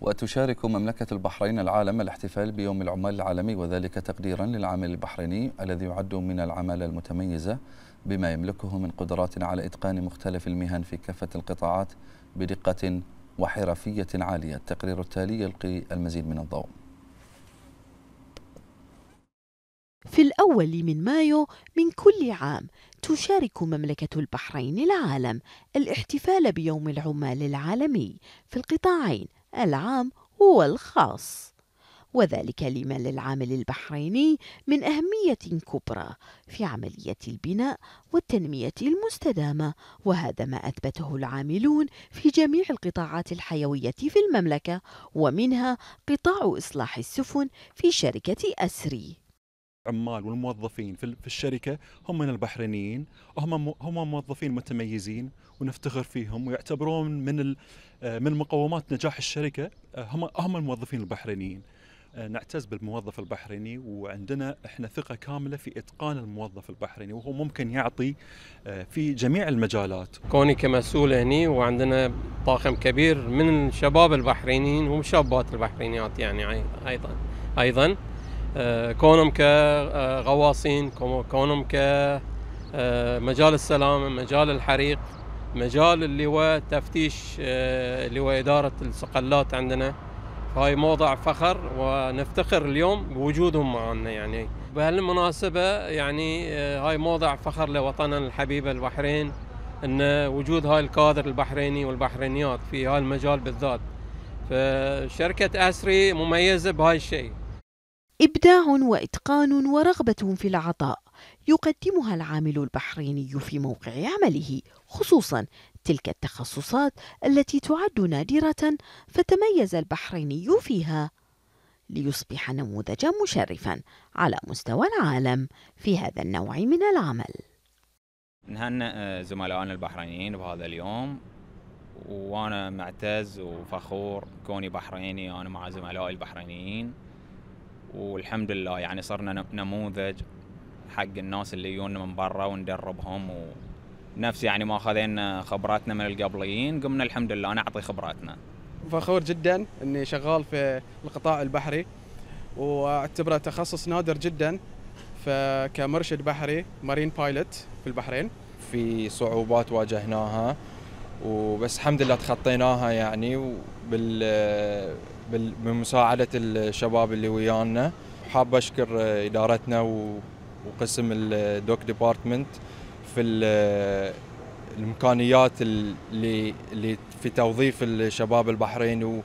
وتشارك مملكة البحرين العالم الاحتفال بيوم العمال العالمي وذلك تقديرا للعامل البحريني الذي يعد من العمالة المتميزة بما يملكه من قدرات على إتقان مختلف المهن في كافة القطاعات بدقة وحرفية عالية التقرير التالي يلقي المزيد من الضوء في الأول من مايو من كل عام تشارك مملكة البحرين العالم الاحتفال بيوم العمال العالمي في القطاعين العام والخاص وذلك لما للعامل البحريني من أهمية كبرى في عملية البناء والتنمية المستدامة وهذا ما أثبته العاملون في جميع القطاعات الحيوية في المملكة ومنها قطاع إصلاح السفن في شركة أسري العمال والموظفين في الشركه هم من البحرينيين هم هم موظفين متميزين ونفتخر فيهم ويعتبرون من آه، من مقومات نجاح الشركه آه، هم هم الموظفين البحرينيين آه، نعتز بالموظف البحريني وعندنا احنا ثقه كامله في اتقان الموظف البحريني وهو ممكن يعطي في جميع المجالات. كوني كمسؤول هني وعندنا طاقم كبير من الشباب البحرينيين وشابات البحرينيات يعني ايضا ايضا آه، كونهم كغواصين آه، كونهم كمجال آه، السلامه مجال الحريق مجال اللي هو تفتيش اللي هو اداره الصقلات عندنا هاي موضع فخر ونفتخر اليوم بوجودهم معنا يعني بهالمناسبة يعني هاي موضع فخر لوطننا الحبيب البحرين ان وجود هاي الكادر البحريني والبحرينيات في هاي المجال بالذات فشركة اسري مميزة بهاي الشيء إبداع وإتقان ورغبة في العطاء يقدمها العامل البحريني في موقع عمله خصوصا تلك التخصصات التي تعد نادرة فتميز البحريني فيها ليصبح نموذجا مشرفا على مستوى العالم في هذا النوع من العمل نهنئ آه، زملائنا البحرينيين بهذا اليوم وانا معتز وفخور كوني بحريني انا مع زملائي البحرينيين والحمد لله يعني صرنا نموذج حق الناس اللي يجون من برا وندربهم ونفس يعني ما خذينا خبراتنا من القبليين قمنا الحمد لله نعطي خبراتنا فخور جدا اني شغال في القطاع البحري واعتبره تخصص نادر جدا فكمرشد بحري مارين بايلوت في البحرين في صعوبات واجهناها وبس الحمد لله تخطيناها يعني وبال بمساعده الشباب اللي ويانا حاب اشكر آه، ادارتنا وقسم الدوك ديبارتمنت في آه، الامكانيات اللي في توظيف الشباب البحريني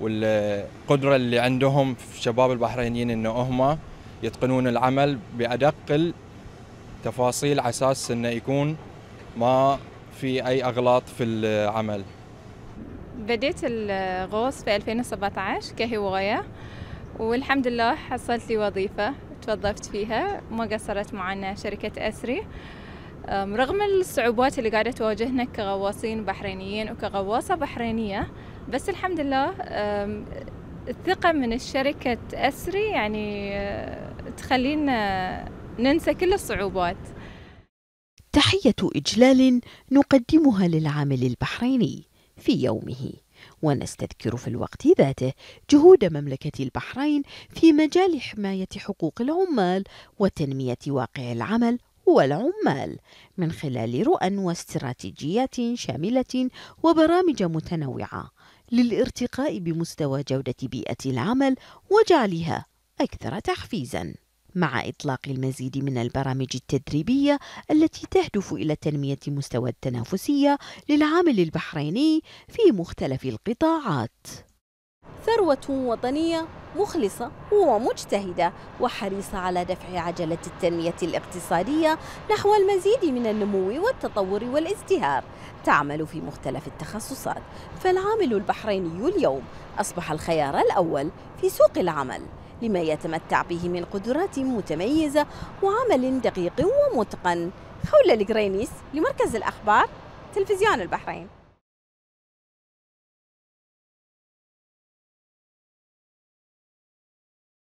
والقدره آه، اللي عندهم في شباب البحرينيين ان هم يتقنون العمل بادق التفاصيل على اساس انه يكون ما في اي اغلاط في العمل بديت الغوص في 2017 كهواية والحمد لله حصلت لي وظيفة توظفت فيها ما قصرت معنا شركة أسري رغم الصعوبات اللي قاعدة تواجهنا كغواصين بحرينيين وكغواصة بحرينية بس الحمد لله الثقة من الشركة أسري يعني أه، تخلينا ننسى كل الصعوبات تحية إجلال نقدمها للعامل البحريني في يومه ونستذكر في الوقت ذاته جهود مملكة البحرين في مجال حماية حقوق العمال وتنمية واقع العمل والعمال من خلال رؤى واستراتيجيات شاملة وبرامج متنوعة للارتقاء بمستوى جودة بيئة العمل وجعلها أكثر تحفيزاً. مع إطلاق المزيد من البرامج التدريبية التي تهدف إلى تنمية مستوى التنافسية للعامل البحريني في مختلف القطاعات. ثروة وطنية مخلصة ومجتهدة وحريصة على دفع عجلة التنمية الاقتصادية نحو المزيد من النمو والتطور والازدهار تعمل في مختلف التخصصات فالعامل البحريني اليوم أصبح الخيار الأول في سوق العمل لما يتمتع به من قدرات متميزة وعمل دقيق ومتقن خولة الجرينيس لمركز الأخبار تلفزيون البحرين